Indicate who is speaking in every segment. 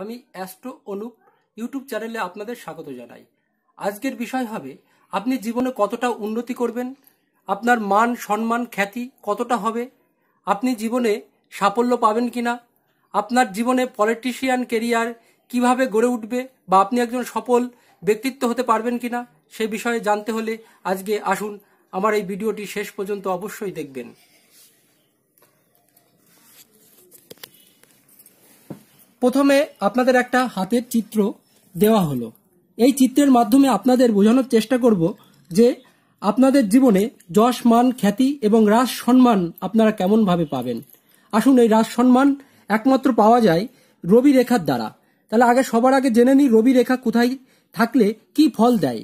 Speaker 1: আমি astro Anup YouTube চ্যানেলে আপনাদের স্বাগত জানাই আজকের বিষয় হবে আপনি জীবনে কতটা উন্নতি করবেন আপনার মান সম্মান খ্যাতি কতটা হবে আপনি জীবনে সাফল্য পাবেন কিনা আপনার জীবনে পলিটিশিয়ান কেরিয়ার কিভাবে গড়ে উঠবে বা আপনি একজন সফল ব্যক্তিত্ব হতে পারবেন কিনা সে বিষয়ে জানতে হলে আজকে আসুন আমার এই ভিডিওটি শেষ পর্যন্ত অবশ্যই দেখবেন প্রথমে আপনাদের একটা হাতের চিত্র দেওয়া হলো এই চিত্রের মাধ্যমে আপনাদের বোঝানোর চেষ্টা করব যে আপনাদের জীবনে যশ মান খ্যাতি এবং রাজ সম্মান আপনারা কেমনভাবে পাবেন আসুন এই রাজ সম্মান একমাত্র পাওয়া যায় রবি রেখার দ্বারা তাহলে আগে সবার আগে জেনে নিই রবি রেখা কোথায় থাকলে কি ফল দেয়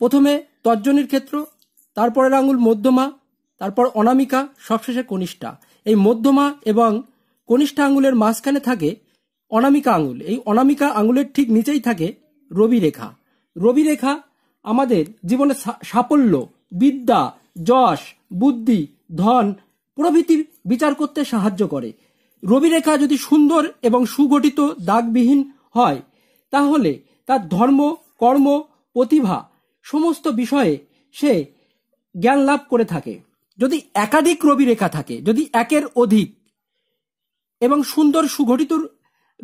Speaker 1: প্রথমে তর্জনীর ক্ষেত্র তারপরের আঙুল মধ্যমা তারপর অনামিকা সবশেষে কনিষ্ঠা এই মধ্যমা এবং কনিষ্ঠ আঙুলের মাঝখানে থাকে অনামিকা আঙুল এই অনামিকা আঙুলের ঠিক নিচেই থাকে রবি রেখা রবি রেখা আমাদের জীবনে সাফল্য বিদ্যা যশ বুদ্ধি ধন প্রভৃতি বিচার করতে সাহায্য করে রবি রেখা যদি সুন্দর এবং সুগঠিত দাগবিহীন হয় তাহলে তার ধর্ম কর্ম প্রতিভা সমস্ত বিষয়ে সে জ্ঞান লাভ করে থাকে যদি একাধিক রবি রেখা থাকে যদি একের অধিক এবং সুন্দর সুগঠিত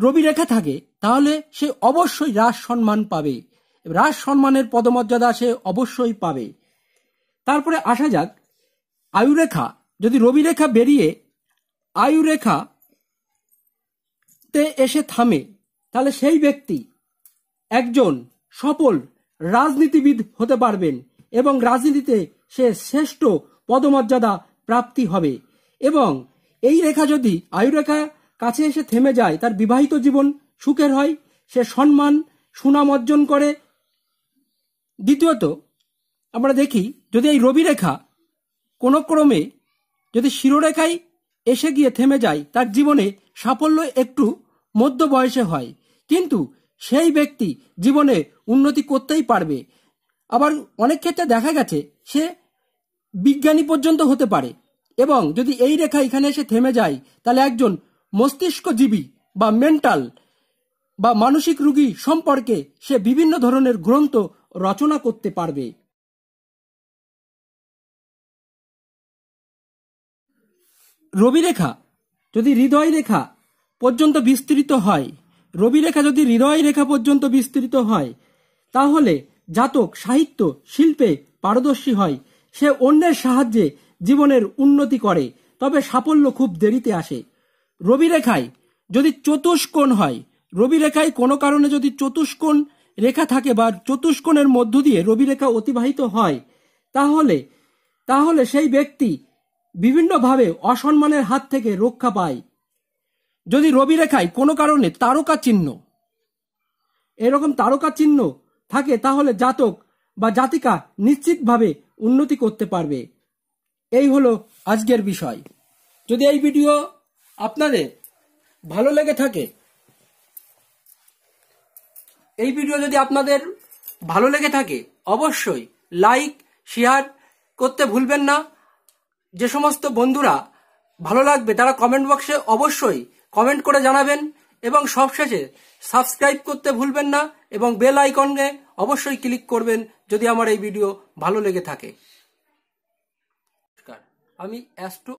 Speaker 1: রবি রেখা থাকে তাহলে সে অবশ্যই রাজ সম্মান পাবে রাজ সম্মানের পদমর্যাদা সে অবশ্যই পাবে তারপরে আসা যাক আয়ুরেখা যদি রবি রেখা বেরিয়ে আয়ুরেখা তে এসে থামে তাহলে সেই ব্যক্তি একজন সফল রাজনীতিবিদ হতে পারবেন এবং রাজনীতিতে সে শ্রেষ্ঠ পদমর্যাদা প্রাপ্তি হবে এবং এই রেখা যদি আয়ুরেখা কাছে এসে থেমে যায় তার বিবাহিত জীবন সুখের হয় সে সম্মান সুনাম অর্জন করে দ্বিতীয়ত আমরা দেখি যদি এই রবি রেখা কোনো ক্রমে যদি শিরোরেখায় এসে গিয়ে থেমে যায় তার জীবনে সাফল্য একটু মধ্য বয়সে হয় কিন্তু সেই ব্যক্তি জীবনে উন্নতি করতেই পারবে আবার অনেক ক্ষেত্রে দেখা গেছে সে বিজ্ঞানী পর্যন্ত হতে পারে এবং যদি এই রেখা এখানে এসে থেমে যায় তাহলে একজন মস্তিষ্কজীবী বা মেন্টাল বা মানসিক রুগী সম্পর্কে সে বিভিন্ন ধরনের গ্রন্থ রচনা করতে পারবে রবিরেখা যদি হৃদয় রেখা পর্যন্ত বিস্তৃত হয় রবিরেখা যদি হৃদয় রেখা পর্যন্ত বিস্তৃত হয় তাহলে জাতক সাহিত্য শিল্পে পারদর্শী হয় সে অন্যের সাহায্যে জীবনের উন্নতি করে তবে সাফল্য খুব দেরিতে আসে রবি রেখায় যদি চতুষ্কোণ হয় রবি রেখায় কোনো কারণে যদি চতুষ্কোণ রেখা থাকে বা চতুষ্কোণের মধ্য দিয়ে রবি রেখা অতিবাহিত হয় তাহলে তাহলে সেই ব্যক্তি বিভিন্নভাবে অসম্মানের হাত থেকে রক্ষা পায় যদি রবি রেখায় কোনো কারণে তারকা চিহ্ন এরকম তারকা চিহ্ন থাকে তাহলে জাতক বা জাতিকা নিশ্চিতভাবে উন্নতি করতে পারবে এই হলো আজকের বিষয় যদি এই ভিডিও আপনাদের ভালো লেগে থাকে এই ভিডিও যদি আপনাদের ভালো লেগে থাকে অবশ্যই লাইক শেয়ার করতে ভুলবেন না যে সমস্ত বন্ধুরা ভালো লাগবে তারা কমেন্ট বক্সে অবশ্যই কমেন্ট করে জানাবেন এবং সবশেষে সাবস্ক্রাইব করতে ভুলবেন না এবং বেল আইকনে অবশ্যই ক্লিক করবেন যদি আমার এই ভিডিও ভালো লেগে থাকে আমি এচ টো